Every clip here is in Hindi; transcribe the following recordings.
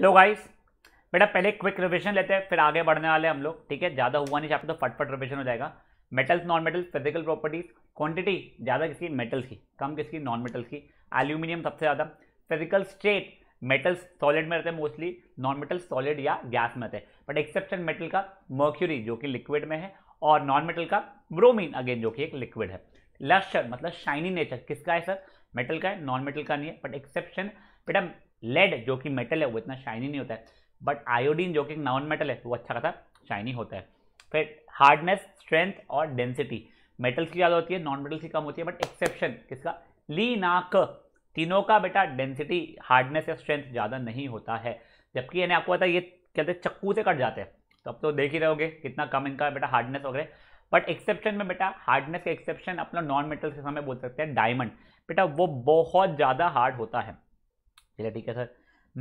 हेलो गाइस बेटा पहले क्विक रिविजन लेते हैं फिर आगे बढ़ने वाले हम लोग ठीक है ज़्यादा हुआ नहीं चाहते तो फटफट रिविजन हो जाएगा metals non metals physical properties quantity ज़्यादा किसकी मेटल्स की कम किसकी नॉन मेटल्स की एल्यूमिनियम सबसे ज़्यादा फिजिकल स्टेट मेटल्स सॉलिड में रहते हैं मोस्टली नॉन मेटल्स सॉलिड या गैस में रहते हैं बट एक्सेप्शन मेटल का मर्क्यूरी जो कि लिक्विड में है और नॉन मेटल का ब्रोमीन अगेन जो कि एक लिक्विड है लश्चर मतलब शाइनी नेचर किसका है सर मेटल का है नॉन मेटल का नहीं है बट एक्सेप्शन बेटा लेड जो कि मेटल है वो इतना शाइनी नहीं होता है बट आयोडीन जो कि नॉन मेटल है वो अच्छा खासा शाइनी होता है फिर हार्डनेस स्ट्रेंथ और डेंसिटी मेटल्स की ज़्यादा होती है नॉन मेटल्स की कम होती है बट एक्सेप्शन किसका ली नाक तीनों का बेटा डेंसिटी हार्डनेस या स्ट्रेंथ ज़्यादा नहीं होता है जबकि यानी आपको पता है ये कहते हैं चक्कू से कट जाते हैं तो अब तो देख ही रहोगे कितना कम इनका बेटा हार्डनेस वगैरह बट एक्सेप्शन में बेटा हार्डनेस का एक्सेप्शन अपना नॉन मेटल्स के समय बोल सकते हैं डायमंड बेटा वो बहुत ज़्यादा हार्ड होता है चलिए ठीक है सर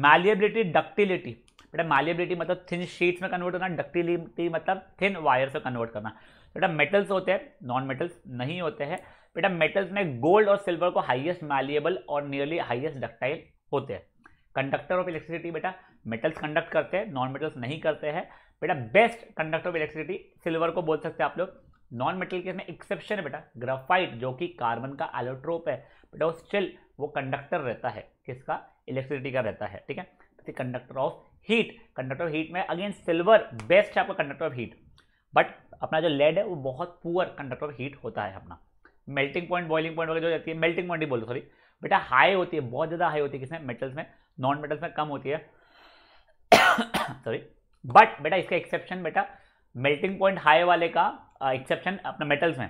मैलिएबिलिटी डक्टिलिटी बेटा मैलिएबिलिटी मतलब थिन शीट्स में कन्वर्ट करना डक्टिलिटी मतलब थिन वायर्स में कन्वर्ट करना बेटा मेटल्स होते हैं नॉन मेटल्स नहीं होते हैं बेटा मेटल्स में गोल्ड और सिल्वर को हाइएस्ट मैलिएबल और नियरली हाइएस्ट डक्टाइल होते हैं कंडक्टर ऑफ इलेक्ट्रिसिटी बेटा मेटल्स कंडक्ट करते हैं नॉन मेटल्स नहीं करते हैं बेटा best conductor of electricity silver को बोल सकते हैं आप लोग नॉन मेटल के इसमें एक्सेप्शन है बेटा ग्राफाइट जो कि कार्बन का एलोट्रोप है बेटा वो स्टिल वो कंडक्टर रहता है किसका इलेक्ट्रिसिटी का रहता है ठीक है conductor of heat conductor of heat में अगेन सिल्वर बेस्ट है आपका कंडक्टर ऑफ हीट बट अपना जो लेड है वो बहुत पुअर कंडक्टर ऑफ हीट होता है अपना मेल्टिंग पॉइंट बॉइलिंग पॉइंट वगैरह जो रहती है मेल्टिंग पॉइंट ही बोलो सॉरी बेटा हाई होती है बहुत ज़्यादा हाई होती है किसमें मेटल्स में नॉन मेटल्स में कम होती है सॉरी बट बेटा इसका एक्सेप्शन बेटा मेल्टिंग पॉइंट हाई वाले का एक्सेप्शन अपने मेटल्स में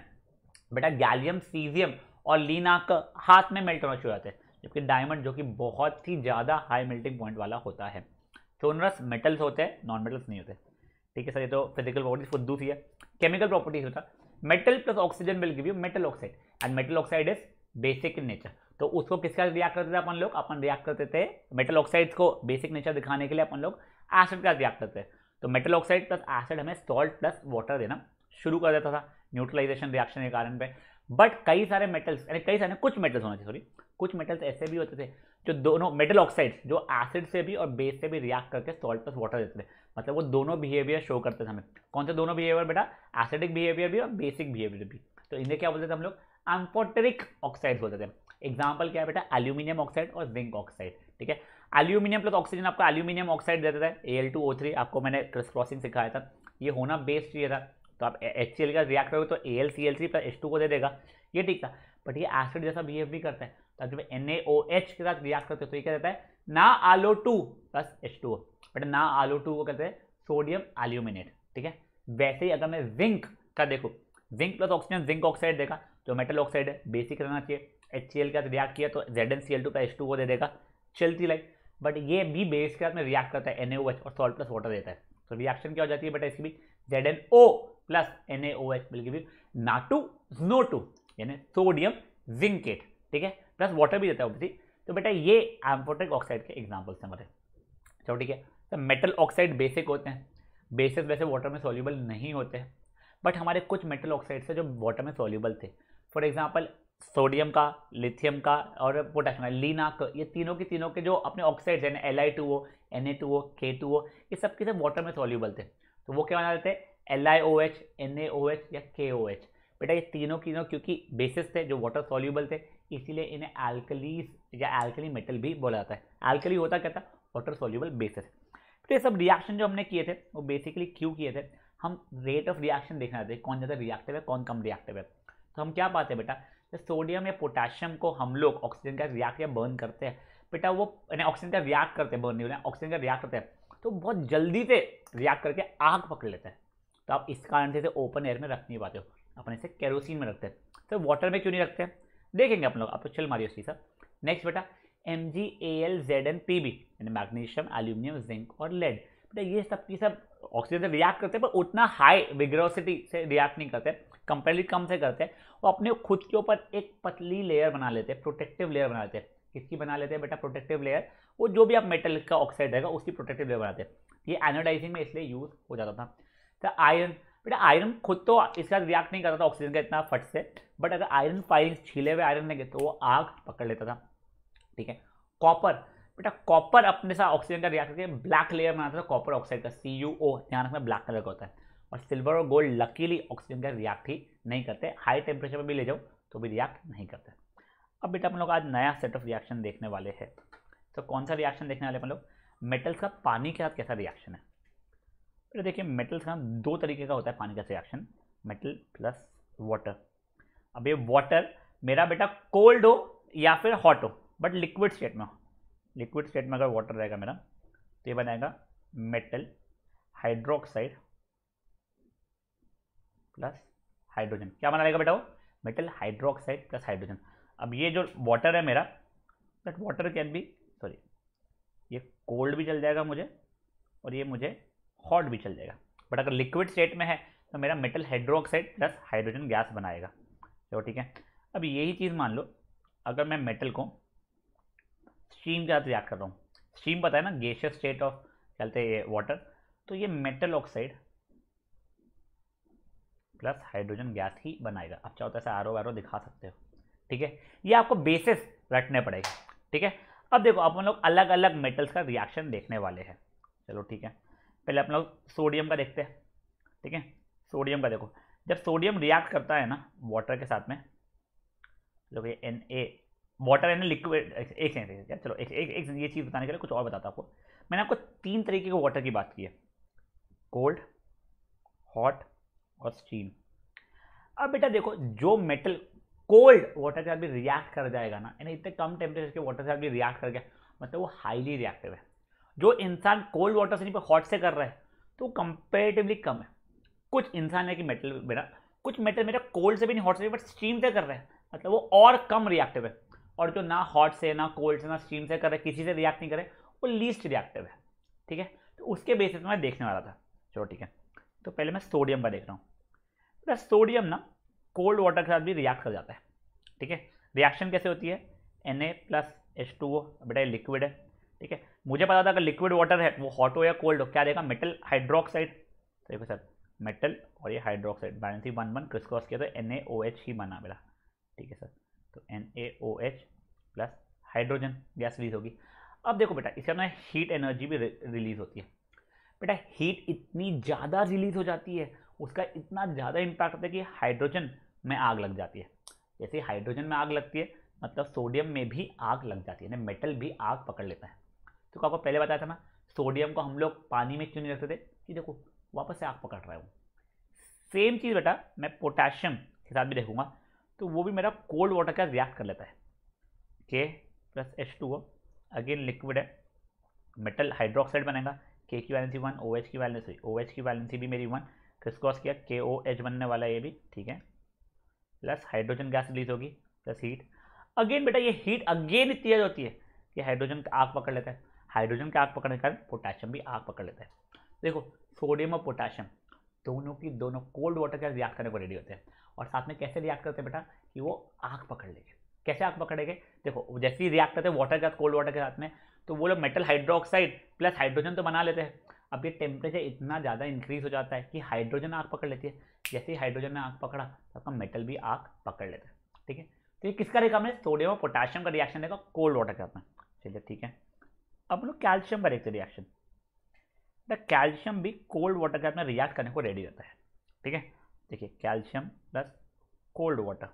बेटा गैलियम सीजियम और लीनाक हाथ में मेल्ट होना शुरू होते हैं जबकि डायमंड जो कि बहुत ही ज़्यादा हाई मेल्टिंग पॉइंट वाला होता है सोनरस मेटल्स होते हैं नॉन मेटल्स नहीं होते ठीक है सर ये तो फिजिकल प्रॉपर्टीज खुद दूसरी है केमिकल प्रॉपर्टीज होता मेटल प्लस ऑक्सीजन मिल give you metal oxide and metal oxide is basic in nature तो उसको किसका रिएक्ट करते थे अपन लोग अपन रिएक्ट करते थे मेटल ऑक्साइड्स को बेसिक नेचर दिखाने के लिए अपन लोग एसिड का रिएक्ट करते हैं तो मेटल ऑक्साइड प्लस एसिड हमें सॉल्ट प्लस वाटर देना शुरू कर देता था न्यूट्रलाइजेशन रिएक्शन के कारण पे बट कई सारे मेटल्स यानी कई सारे कुछ मेटल्स होना चाहिए सॉरी कुछ मेटल्स ऐसे भी होते थे जो दोनों मेटल ऑक्साइड्स जो एसिड से भी और बेस से भी रिएक्ट करके सॉल्ट प्लस वाटर देते थे मतलब वो दोनों बिहेवियर शो करते थे हमें कौन से दोनों बिहेवियर बेटा एसिडिक बिहेवियर भी और बेसिक बिहेवियर भी तो इन्हें क्या बोलते थे हम लोग एम्फोटेरिक ऑक्साइड बोलते थे एग्जाम्पल क्या है बेटा एल्यूमिनियम ऑक्साइड और जिंक ऑक्साइड ठीक है एल्यूमिनियम प्लस ऑक्सीजन आपका एल्यूमिनियम ऑक्साइड देता था एल टू ओ थ्री आपको मैंने क्रिस क्रॉसिंग सिखाया था ये होना बेस चाहिए था तो आप एच सी एल का रिएक्ट करोगे तो A L C L three plus H two को दे देगा ये ठीक था बट ये एसिड जैसा बिहेव भी करता है जब एन एच के साथ रिएक्ट करते हो तो ये क्या रहता है ना आलो two plus H two but ना आलो टू को कहते हैं सोडियम एल्यूमिनेट ठीक है वैसे ही अगर मैं जिंक का देखो zinc plus oxygen zinc oxide देगा तो मेटल ऑक्साइड है बेसिक रहना चाहिए एच सी एल के साथ रिएक्ट किया तो Z N C L two का एच टू को दे देगा चलती लाइट बट ये भी बेस के साथ में रिएक्ट करता है एन ए ओ एच और सॉल्ट प्लस वाटर देता है तो रिएक्शन क्या हो जाती है बट इसकी भी Z N O plus N A O H बिल्कुल भी टू नो टू यानी सोडियम जिंकेट ठीक है प्लस वाटर भी देता है ओबीसी तो बेटा ये एम्फोटिक ऑक्साइड के एग्जाम्पल्स हैं हमारे चलो ठीक है तो मेटल ऑक्साइड बेसिक होते हैं बेसिस वैसे वाटर में सोल्यूबल नहीं होते हैं बट हमारे कुछ मेटल ऑक्साइड्स से जो वाटर में सोल्यूबल थे फॉर एग्जाम्पल सोडियम का लिथियम का और पोटेशियम का लीनाक ये तीनों के तीनों के जो अपने ऑक्साइड्स हैं L I two O N A two O K two ओ ये सब के सब वाटर में सोल्यूबल थे तो वो क्या बना देते हैं L I O H N A O H या के ओ एच बेटा ये तीनों की तीनों क्योंकि बेसिस थे जो वाटर सोल्यूबल थे इसीलिए इन्हें एल्कलीस या एल्कली मेटल भी बोला जाता है एल्कली होता कहता वाटर सोल्यूबल बेसिस तो ये सब रिएक्शन जो हमने किए थे वो बेसिकली क्यों किए थे हम रेट ऑफ रिएक्शन देखना चाहते कौन ज़्यादा रिएक्टिव है कौन कम रिएक्टिव है तो हम क्या पाते हैं बेटा तो सोडियम या पोटेशियम को हम लोग ऑक्सीजन का रिएक्ट या बर्न करते हैं बेटा वो यानी ऑक्सीजन का रिएक्ट करते हैं बर्न नहीं होना ऑक्सीजन का रिएक्ट करते हैं तो बहुत जल्दी से रिएक्ट करके आग पकड़ लेते हैं तो आप इस कारण से ओपन एयर में रख नहीं पाते हो अपने से कैरोसिन में रखते हैं तो वाटर में क्यों नहीं रखते हैं देखेंगे अपन लोग आप तो चल मारियो सी सब नेक्स्ट बेटा M G A L Z N P B यानी मैग्नीशियम एल्यूमिनियम जिंक और लेड बेटा ये सब की सब ऑक्सीजन से रिएक्ट करते हैं पर उतना हाई विग्रोसिटी से रिएक्ट नहीं करते कंपेयरली कम से करते हैं और अपने खुद के ऊपर एक पतली लेयर बना लेते हैं प्रोटेक्टिव लेयर बना लेते हैं किसकी बना लेते हैं बेटा प्रोटेक्टिव लेयर वो जो भी आप मेटल का ऑक्साइड रहेगा उसकी प्रोटेक्टिव लेयर बनाते हैं ये एनोडाइजिंग में इसलिए यूज हो जाता था तो आयरन बेटा आयरन खुद तो इसके साथ रिएक्ट नहीं करता था ऑक्सीजन का इतना फट से बट अगर आयरन फायरिंग छीले हुए आयरन लेंगे तो वो आग पकड़ लेता था ठीक है कॉपर बेटा कॉपर अपने साथ ऑक्सीजन का रिएक्ट करके ब्लैक लेयर बनाता था कॉपर ऑक्साइड का सी यू ओ ध्यान रखना ब्लैक कलर का होता है और सिल्वर और गोल्ड लकीली ऑक्सीजन का रिएक्ट ही नहीं करते हाई टेम्परेचर में भी ले जाओ तो भी रिएक्ट नहीं करते अब बेटा हम लोग आज नया सेट ऑफ रिएक्शन देखने वाले हैं तो कौन सा रिएक्शन देखने वाले हम लोग मेटल्स का पानी के साथ कैसा रिएक्शन है तो देखिए मेटल्स का दो तरीके का होता है पानी का रिएक्शन मेटल प्लस वाटर अब ये वाटर मेरा बेटा कोल्ड हो या फिर हॉट हो बट लिक्विड स्टेट में हो लिक्विड स्टेट में अगर वाटर रहेगा मेरा तो ये बनाएगा मेटल हाइड्रोक्साइड प्लस हाइड्रोजन क्या बना रहेगा बेटा वो मेटल हाइड्रोक्साइड प्लस हाइड्रोजन अब ये जो वाटर है मेरा that water can be sorry ये कोल्ड भी चल जाएगा मुझे और ये मुझे हॉट भी चल जाएगा बट अगर लिक्विड स्टेट में है तो मेरा metal hydroxide plus hydrogen gas बनाएगा चलो ठीक है अब यही चीज़ मान लो अगर मैं मेटल को स्टीम के साथ रिएक्ट कर रहा हूँ स्टीम पता है ना गेशियस स्टेट ऑफ चलते ये वाटर तो ये metal oxide plus hydrogen gas ही बनाएगा आप चाहो तो ऐसा आर ओ दिखा सकते हो ठीक है ये आपको बेसिस रटने पड़ेगा ठीक है अब देखो आप हम लोग अलग अलग मेटल्स का रिएक्शन देखने वाले हैं चलो ठीक है पहले अपन लोग सोडियम का देखते हैं ठीक है सोडियम का देखो जब सोडियम रिएक्ट करता है ना वाटर के साथ में जो कि N A water N liquid एक सेकेंड चलो एक एक, एक ये चीज़ बताने के लिए कुछ और बताता आपको मैंने आपको तीन तरीके के वाटर की बात की है कोल्ड हॉट और स्टीम अब बेटा देखो जो मेटल कोल्ड वाटर के साथ भी रिएक्ट कर जाएगा ना यानी इतने कम टेम्परेचर के वाटर के साथ भी रिएक्ट कर गया मतलब वो हाईली रिएक्टिव है जो इंसान कोल्ड वाटर से नहीं पर हॉट से कर रहा है तो कंपेरेटिवली कम है कुछ इंसान है कि मेटल मेरा कुछ मेटल मेरा कोल्ड से भी नहीं हॉट से बट स्टीम से कर रहे हैं मतलब वो और कम रिएक्टिव है और जो ना हॉट से ना कोल्ड से ना स्टीम से कर रहे किसी से रिएक्ट नहीं कर रहे वो लीस्ट रिएक्टिव है ठीक है तो उसके बेसिस मैं देखने वाला था चलो ठीक है तो पहले मैं सोडियम का देख रहा हूँ तो सोडियम ना कोल्ड वाटर के साथ भी रिएक्ट कर जाता है ठीक है रिएक्शन कैसे होती है N A plus H two O बेटा लिक्विड है ठीक है मुझे पता था अगर लिक्विड वाटर है वो हॉट हो या कोल्ड हो क्या देगा मेटल हाइड्रोक्साइड देखो सर मेटल और ये हाइड्रोक्साइड बैलेंस ही वन वन क्रॉस किया तो एन ए ओ एच ही बना मेरा ठीक है सर तो N A O H plus hydrogen gas release होगी अब देखो बेटा इसके अंदर हीट एनर्जी भी रिलीज होती है बेटा हीट इतनी ज़्यादा रिलीज हो जाती है उसका इतना ज़्यादा इम्पैक्ट होता है कि हाइड्रोजन में आग लग जाती है जैसे हाइड्रोजन में आग लगती है मतलब सोडियम में भी आग लग जाती है ना मेटल भी आग पकड़ लेता है तो आपको पहले बताया था ना सोडियम को हम लोग पानी में क्यों नहीं रखते थे ये देखो वापस से आग पकड़ रहा हूँ सेम चीज़ बेटा मैं पोटेशियम के साथ भी देखूंगा तो वो भी मेरा कोल्ड वाटर का रिएक्ट कर लेता है K plus H two again liquid है मेटल हाइड्रोक्साइड बनेगा के की वैलेंसी वन ओ एच की वैलेंसी ओ एच की वैलेंसी भी मेरी वन क्रिस क्रॉस किया के ओ एच बनने वाला है ये भी ठीक है प्लस हाइड्रोजन गैस रिलीज होगी प्लस हीट अगेन बेटा ये हीट अगेन इतनी होती है कि हाइड्रोजन आग पकड़ लेता है हाइड्रोजन की आग पकड़ने के कारण पोटाशियम भी आग पकड़ लेता है देखो सोडियम और पोटेशियम दोनों की दोनों कोल्ड वाटर के साथ रिएक्ट करने को रेडी होते हैं और साथ में कैसे रिएक्ट करते हैं बेटा कि वो आग पकड़ लेंगे कैसे आग पकड़ेंगे देखो जैसे ही रिएक्ट करते हैं वाटर के साथ कोल्ड वाटर के साथ में तो वो लोग मेटल हाइड्रोक्साइड प्लस हाइड्रोजन तो बना लेते हैं अब ये टेम्परेचर इतना ज़्यादा इंक्रीज हो जाता है कि हाइड्रोजन आग पकड़ लेती है जैसे ही हाइड्रोजन ने आग पकड़ा तो आपका मेटल भी आग पकड़ लेता है ठीक है तो ये किसका रिएक्ट हमने सोडियम और पोटेशियम का रिएक्शन देखा कोल्ड वाटर साथ में चलिए ठीक है अब लोग कैल्शियम का देखते रिएक्शन द कैल्शियम भी कोल्ड वाटर के साथ में रिएक्ट करने को रेडी रहता है ठीक है देखिए कैल्शियम प्लस कोल्ड वाटर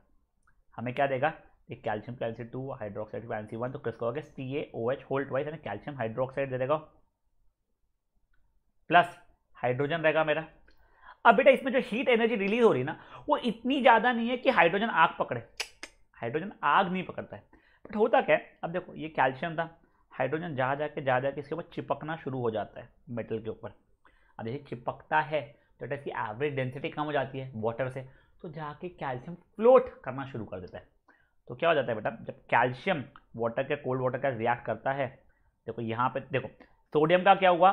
हमें क्या देगा एक कैल्शियम कैल्सी टू हाइड्रोक्साइड कैल्सी वन तो किस कहोगे C A O H whole twice यानी कैल्शियम हाइड्रोक्साइड दे देगा प्लस हाइड्रोजन रहेगा मेरा अब बेटा इसमें जो हीट एनर्जी रिलीज हो रही है ना वो इतनी ज़्यादा नहीं है कि हाइड्रोजन आग पकड़े हाइड्रोजन आग नहीं पकड़ता है बट होता क्या अब देखो ये कैल्शियम था हाइड्रोजन जहाँ जाके जा जाके इसके ऊपर चिपकना शुरू हो जाता है मेटल के ऊपर अब जैसे चिपकता है तो इसकी एवरेज डेंसिटी कम हो जाती है वाटर से तो जाके कैल्शियम फ्लोट करना शुरू कर देता है तो क्या हो जाता है बेटा जब कैल्शियम वाटर के कोल्ड वाटर का रिएक्ट करता है देखो यहाँ पर देखो सोडियम का क्या हुआ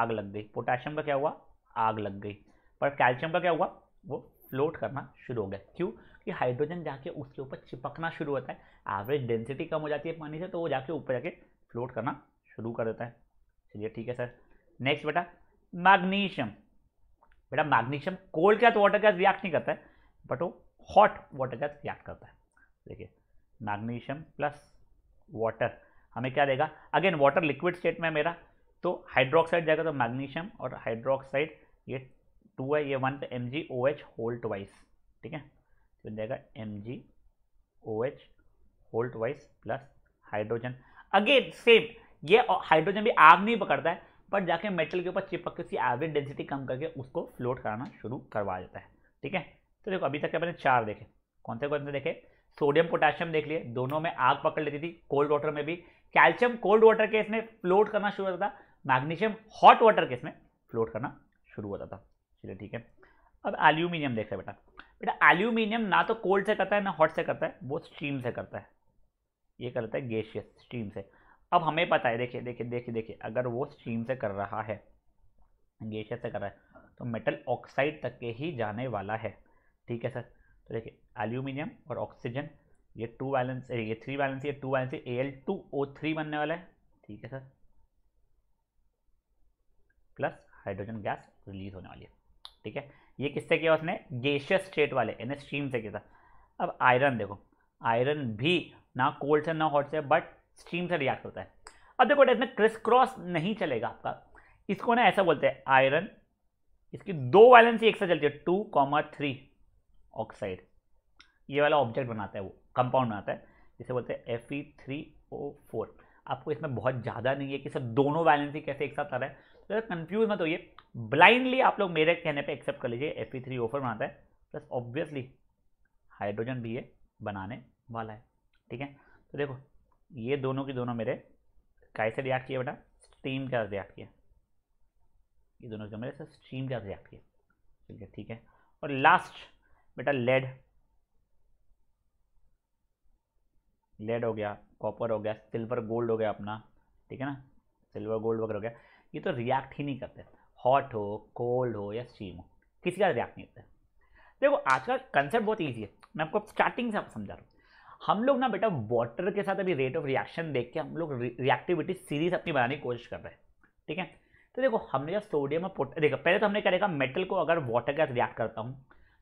आग लग गई पोटेशियम का क्या हुआ आग लग गई पर कैल्शियम का क्या हुआ वो फ्लोट करना शुरू हो गया क्यों कि हाइड्रोजन जाके उसके ऊपर चिपकना शुरू होता है एवरेज डेंसिटी कम हो जाती है पानी से तो वो जाके ऊपर जाके फ्लोट करना शुरू कर देता है चलिए ठीक है सर नेक्स्ट बेटा मैग्नीशियम बेटा मैग्नीशियम कोल्ड के साथ वाटर साथ रिएक्ट नहीं करता है बट वो हॉट वाटर साथ रिएक्ट करता है देखिए मैग्नीशियम प्लस वाटर हमें क्या देगा अगेन वाटर लिक्विड स्टेट में मेरा तो हाइड्रोक्साइड जाएगा तो मैग्नीशियम और हाइड्रोक्साइड ये टू है ये वन पे M G O H whole twice ठीक है तो जाएगा M G O H whole twice plus hydrogen again same ये हाइड्रोजन भी आग नहीं पकड़ता है बट जाके मेटल के ऊपर चिपक के उसकी एवरेज डेंसिटी कम करके उसको फ्लोट कराना शुरू करवा देता है ठीक है तो देखो अभी तक मैंने चार देखे कौन से कौन से देखे सोडियम पोटेशियम देख लिए दोनों में आग पकड़ लेती थी कोल्ड वाटर में भी कैल्शियम कोल्ड वाटर के इसमें फ्लोट करना शुरू होता था मैग्नीशियम हॉट वाटर के इसमें फ्लोट करना शुरू होता था चलिए ठीक है अब एल्यूमिनियम देख रहे बेटा बेटा एल्यूमिनियम ना तो कोल्ड से करता है ना हॉट से करता है वो स्टीम से करता है ये करता है गैशियस स्ट्रीम से अब हमें पता है देखिए देखिए देखिए देखिए अगर वो स्ट्रीम से कर रहा है गैशियस से कर रहा है तो मेटल ऑक्साइड तक के ही जाने वाला है ठीक है सर तो देखिए एल्यूमिनियम और ऑक्सीजन ये टू बैलेंस ये थ्री बैलेंस ये two balance A L two O three बनने वाला है ठीक है sir plus hydrogen gas release होने वाली है ठीक है ये किससे किया उसने गेशियस स्टेट वाले यानी स्ट्रीम से किया था अब आयरन देखो आयरन भी ना कोल्ड से ना हॉट से बट स्टीम से रिएक्ट होता है अब देखो इसमें क्रिस क्रॉस नहीं चलेगा आपका इसको ना ऐसा बोलते हैं आयरन इसकी दो वैलेंसी एक साथ चलती है टू कॉमर थ्री ऑक्साइड ये वाला ऑब्जेक्ट बनाता है वो कंपाउंड बनाता है जिसे बोलते हैं F E three O four आपको इसमें बहुत ज़्यादा नहीं है कि सर दोनों वैलेंसी कैसे एक साथ आ रहा है तो कंफ्यूज मत होइए ब्लाइंडली आप लोग मेरे कहने पे एक्सेप्ट कर लीजिए F E three O four बनाता है प्लस ऑब्वियसली हाइड्रोजन भी ये बनाने वाला है ठीक है तो देखो ये दोनों की दोनों मेरे कैसे से रिएक्ट किए बेटा स्टीम के साथ रिएक्ट किया ये दोनों के मेरे स्टीम के साथ रिएक्ट किए ठीक है ठीक है और लास्ट बेटा लेड लेड हो गया कॉपर हो गया सिल्वर गोल्ड हो गया अपना ठीक है ना सिल्वर गोल्ड वगैरह हो गया ये तो रिएक्ट ही नहीं करते हॉट हो कोल्ड हो या स्टीम हो किसी का रिएक्ट नहीं करते देखो आज का कंसेप्ट बहुत ईजी है मैं आपको स्टार्टिंग से आप समझा रहा हूँ हम लोग ना बेटा वाटर के साथ अभी रेट ऑफ रिएक्शन देख के हम लोग रिएक्टिविटी सीरीज अपनी बनाने की कोशिश कर रहे हैं ठीक है तो देखो हमने जब सोडियम और देखो पहले तो हमने क्या देखा मेटल को अगर वाटर के साथ रिएक्ट करता हूँ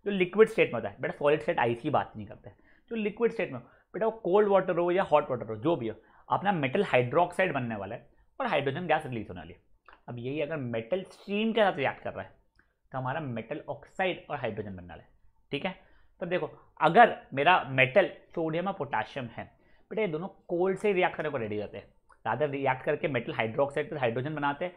जो लिक्विड स्टेट में होता है बेटा सॉलिड स्टेट आइस की बात नहीं करते जो लिक्विड स्टेट में बेटा वो कोल्ड वाटर हो या हॉट वाटर हो जो भी हो अपना मेटल हाइड्रोक्साइड बनने वाला है और हाइड्रोजन गैस रिलीज होने वाली है अब यही अगर मेटल स्ट्रीम के साथ रिएक्ट कर रहा है तो हमारा मेटल ऑक्साइड और हाइड्रोजन बनने वाला है ठीक है तो देखो अगर मेरा मेटल सोडियम और पोटाशियम है बेटा ये दोनों कोल्ड से रिएक्ट करने को रेडी रहते हैं ज़्यादा रिएक्ट करके मेटल हाइड्रोक्साइड पर हाइड्रोजन बनाते हैं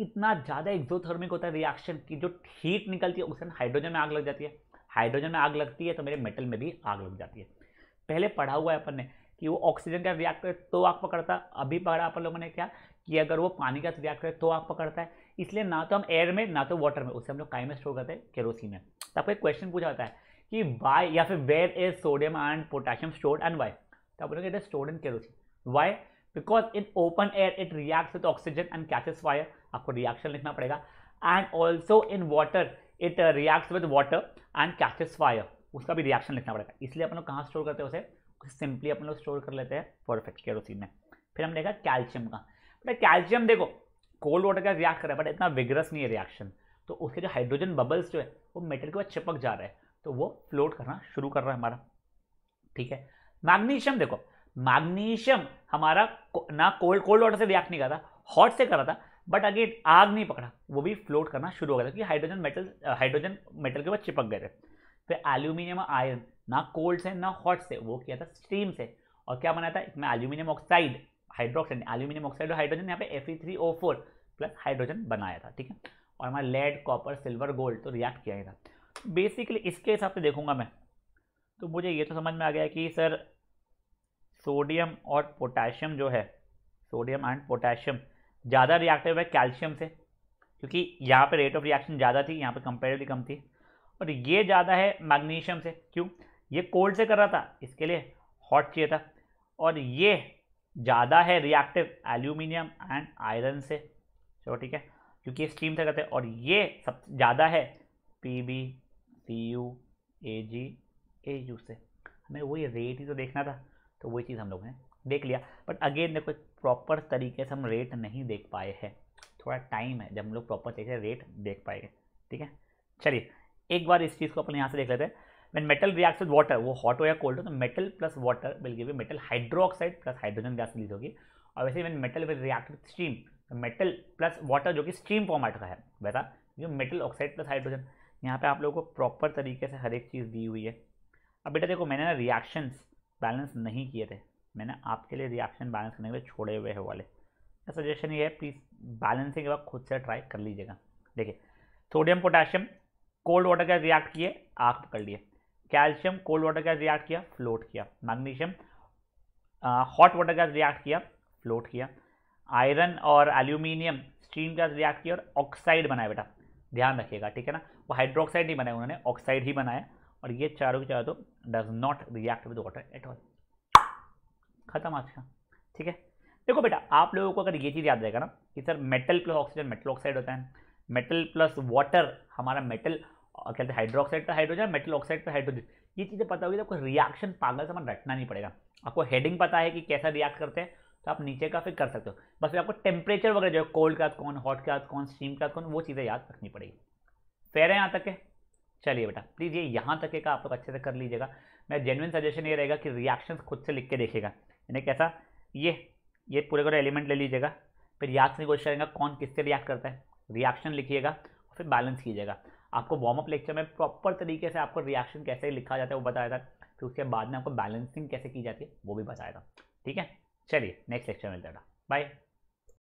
इतना ज़्यादा एक्जोथर्मिक होता है रिएक्शन की जो हीट निकलती है उस दिन हाइड्रोजन में आग लग जाती है हाइड्रोजन में आग लगती है तो मेरे मेटल में भी आग लग जाती है पहले पढ़ा हुआ है अपन ने कि वो ऑक्सीजन का रिएक्ट करे तो आग पकड़ता अभी पढ़ा अपन लोगों ने क्या कि अगर वो पानी का रिएक्ट करे तो आग पकड़ता है इसलिए ना तो हम एयर में ना तो वाटर में उसे हम लोग काई स्टोर करते हैं केरोसिन में तो आपको एक क्वेश्चन पूछा जाता है कि वाई या फिर where is sodium and potassium stored and why तो आप बोलोगे it is stored in kerosene why because in open air it reacts with oxygen and catches fire आपको रिएक्शन लिखना पड़ेगा and also in water it reacts with water and catches fire उसका भी रिएक्शन लिखना पड़ेगा इसलिए अपन लोग कहाँ स्टोर करते हैं उसे सिंपली अपन लोग स्टोर कर लेते हैं परफेक्ट केरोसिन में फिर हम देखा कैल्शियम का बट कैल्शियम देखो कोल्ड वाटर का रिएक्ट कर रहा है बट इतना विग्रस नहीं है रिएक्शन तो उसके जो हाइड्रोजन बबल्स जो है वो मेटल के बाद चिपक जा रहा है तो वो फ्लोट करना शुरू कर रहा है हमारा ठीक है मैग्नीशियम देखो मैग्नीशियम हमारा ना कोल्ड कोल्ड वाटर से रिएक्ट नहीं कर रहा हॉट से कर रहा था बट अगेन आग नहीं पकड़ा वो भी फ्लोट करना शुरू हो गया था क्योंकि हाइड्रोजन मेटल हाइड्रोजन मेटल के बाद चिपक गए थे फिर एल्यूमिनियम और आयरन ना कोल्ड से ना हॉट से वो किया था स्टीम से और क्या बनाया था इसमें aluminium oxide hydroxide aluminium oxide और हाइड्रोजन यहाँ पे एफ प्लस हाइड्रोजन बनाया था ठीक है और हमारा लेड कॉपर सिल्वर गोल्ड तो रिएक्ट किया था बेसिकली इसके हिसाब से देखूंगा मैं तो मुझे ये तो समझ में आ गया कि सर सोडियम और पोटाशियम जो है सोडियम एंड पोटाशियम ज़्यादा रिएक्टिव है कैल्शियम से क्योंकि यहाँ पे रेट ऑफ रिएक्शन ज़्यादा थी यहाँ पे कंपेरेटिवली कम थी और ये ज़्यादा है मैग्नीशियम से क्यों ये कोल्ड से कर रहा था इसके लिए हॉट चाहिए था और ये ज़्यादा है रिएक्टिव एल्यूमिनियम एंड आयरन से चलो ठीक है क्योंकि ये स्टीम से करते हैं और ये सब ज़्यादा है P B P U A G A U से हमें वही रेट ही तो देखना था तो वही चीज़ हम लोग ने देख लिया बट अगेन देखो प्रॉपर तरीके से हम रेट नहीं देख पाए हैं थोड़ा टाइम है जब हम लोग प्रॉपर तरीके से रेट देख पाएंगे ठीक है चलिए एक बार इस चीज़ को अपन यहाँ से देख लेते हैं when metal react with water वो हॉट हो या कोल्ड हो तो metal plus water will give metal hydroxide plus hydrogen gas release होगी और वैसे when metal will react with steam metal plus water जो कि स्टीम फॉर्मेट का है वैसा जो मेटल ऑक्साइड प्लस हाइड्रोजन यहाँ पे आप लोगों को प्रॉपर तरीके से हर एक चीज़ दी हुई है अब बेटा देखो मैंने ना रिएक्शंस बैलेंस नहीं किए थे मैंने आपके लिए रिएक्शन बैलेंस करने के लिए छोड़े हुए है वाले सजेशन ये है प्लीज़ बैलेंसिंग के बाद खुद से ट्राई कर लीजिएगा देखिए सोडियम पोटेशियम कोल्ड वाटर के रिएक्ट किए आग पकड़ लिए कैल्शियम कोल्ड वाटर के रिएक्ट किया फ्लोट किया मैग्नीशियम हॉट वाटर का रिएक्ट किया फ्लोट किया आयरन और एल्यूमिनियम स्टीम का रिएक्ट किया और ऑक्साइड बनाया बेटा ध्यान रखिएगा ठीक है ना वो हाइड्रोक्साइड नहीं बनाया उन्होंने ऑक्साइड ही बनाया और ये चारों के चारों तो does not react with water at all खत्म आज का ठीक है देखो बेटा आप लोगों को अगर ये चीज़ याद रहेगा ना कि sir metal plus oxygen metal oxide होता है मेटल प्लस वाटर हमारा मेटल कहते हैं हाइड्रोक्साइड पर हाइड्रोजन मेटल ऑक्साइड पर हाइड्रोजन ये चीज़ें पता होगी तो आपको रिएक्शन पागल हमें रटना नहीं पड़ेगा आपको हेडिंग पता है कि कैसा रिएक्ट करते हैं तो आप नीचे का फिर कर सकते हो बस आपको टेम्परेचर वगैरह जो है कोल्ड का कौन हॉट का कौन स्टीम का कौन वो चीज़ें याद रखनी पड़ेगी रहे है यहाँ तक के चलिए बेटा प्लीज़ ये यहाँ तक का आप लोग अच्छे से कर लीजिएगा मेरा जेनुअन सजेशन ये रहेगा कि रिएक्शन खुद से लिख के देखेगा यानी कैसा ये ये पूरे पूरे एलिमेंट ले लीजिएगा फिर याद से कोशिश करेंगे कौन किससे रिएक्ट करता है रिएक्शन लिखिएगा और फिर बैलेंस कीजिएगा आपको वार्म अप लेक्चर में प्रॉपर तरीके से आपको रिएक्शन कैसे लिखा जाता है वो बताया था फिर उसके बाद में आपको बैलेंसिंग कैसे की जाती है वो भी बताया था ठीक है चलिए नेक्स्ट लेक्चर मिलता है बाय